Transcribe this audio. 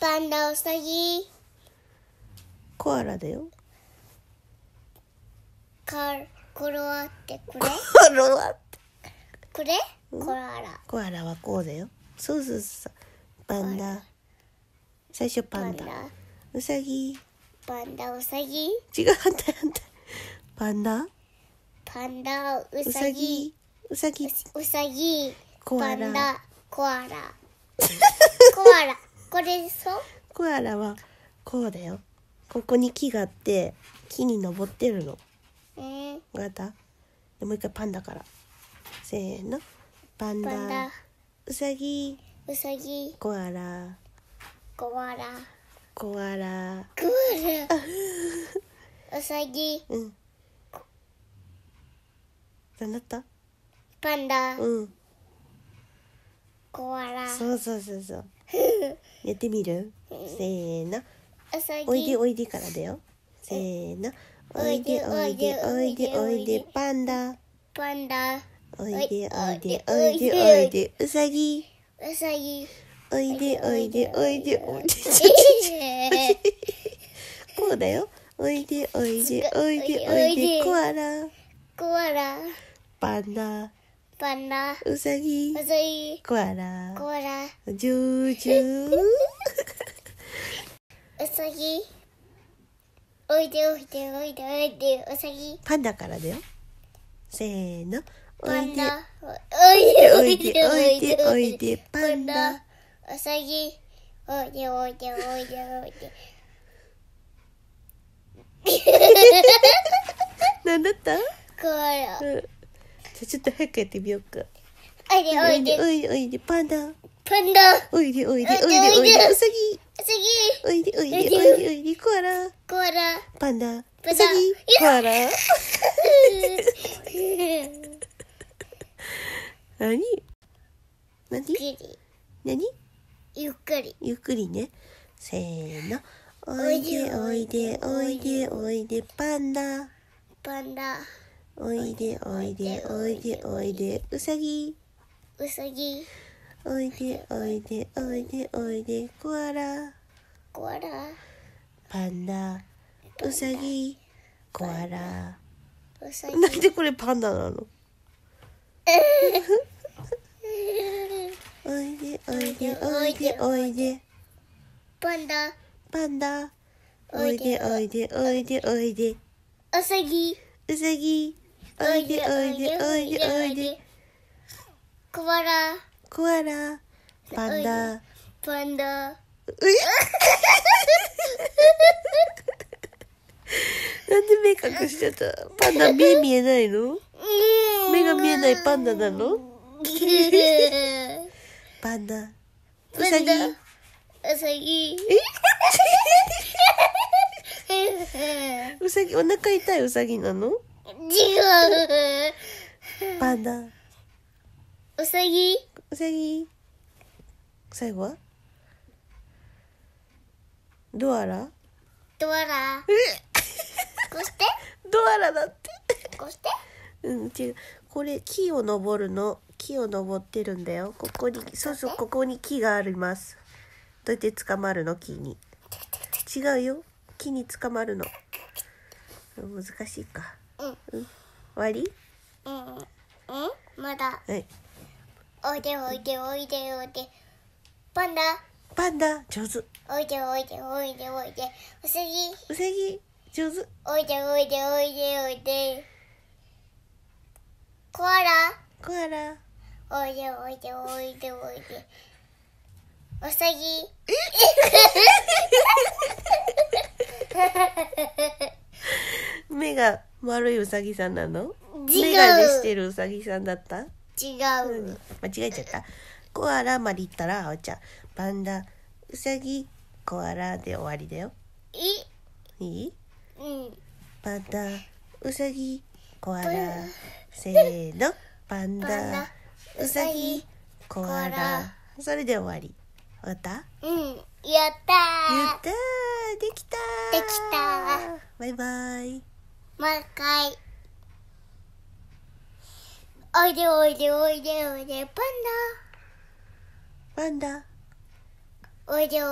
パンダウサギコアラだよカルコロワってこれコロワってこれ、コアラコアラはこうだよそうそうそうパンダ最初パンダウサギパンダウサギ違う反対反対パンダパンダウサギウサギウサギコアラコアラコアラこれでそうコアラはこうだよここに木があって木に登ってるのえー、わかったでもう一回パンダからせーのパンダパンダうさぎうさぎコアラコアラコアラコアラうさぎうん何だったパンダうんコアラそうそうそうそう やってみるせーのおいでおいでからだよせーのおいでおいでおいでおいでパンダパンダおいでおいでおいでおいでうさぎうさぎおいでおいでおいでおいで こうだよおいでおいでおいでおいでコアラコアラパンダパンダ、ウサギ。ウサギ。コアラ、コアラ、ジュージュー。ウサギ。おいでおいでおいでおいで、ウサギ。パンダからだよ。せーの。おいで、おいでおいでおいで、パンダ、うさぎ、おいでおいでおいでおいでパンダウサギ。おいでおいでおいでおいで何だったコアラ。じゃちょっと早くやってみようか。おいでおいで。おいでおいで、パンダ。パンダ。おいでおいで、おいでおいで、うさぎ。うさぎ。おいでおいで、おいでおいで、コアラ。コアラ。パンダ。うさぎ。コアラ。何何何ゆっくり。ゆっくりね。せーの。おいでおいでおいでおいでパンダ。パンダ。おいでおいでおいでおいでうさぎうさぎおいでおいでおいでおいでコアラコアラパンダうさぎコアラうさぎなんでこれパンダなの おいでおいでおいでおいでパンダパンダおいでおいでおいでおいでうさぎうさぎおいでおいでおいでおいでコアラコアラパンダパンダう なんで目隠しちゃったパンダ目見えないの目が見えないパンダなの パンダうさぎうさぎえ うさぎお腹痛いうさぎなの違う。パンダ。うさぎ。うさぎ。最後はドアラドアラ。こうしてドアラだって。こうしてうん違う。これ木を登るの。木を登ってるんだよ。ここに、そうそう、ここに木があります。どうやって捕まるの木に。違うよ。木に捕まるの。難しいか。うん、終わりうんうんまだはいおいでおいでおいでおいでパンダパンダ上手おいでおいでおいでおいでうさぎうさぎ上手おいでおいでおいでおいでコアラコアラおいでおいでおいでおいでうさぎ 目が丸いウサギさんなの違メガネしてるウサギさんだった違何う間違えちゃったコアラまで行ったらあおちゃんパンダウサギコアラで終わりだよいいいうんパンダうさぎコアラせーのパンダウサギコアラそれで終わりわかったうんやったやったできたできたバイバイ毎回おいでおいでおいでおいでパンダパンダおいでおいで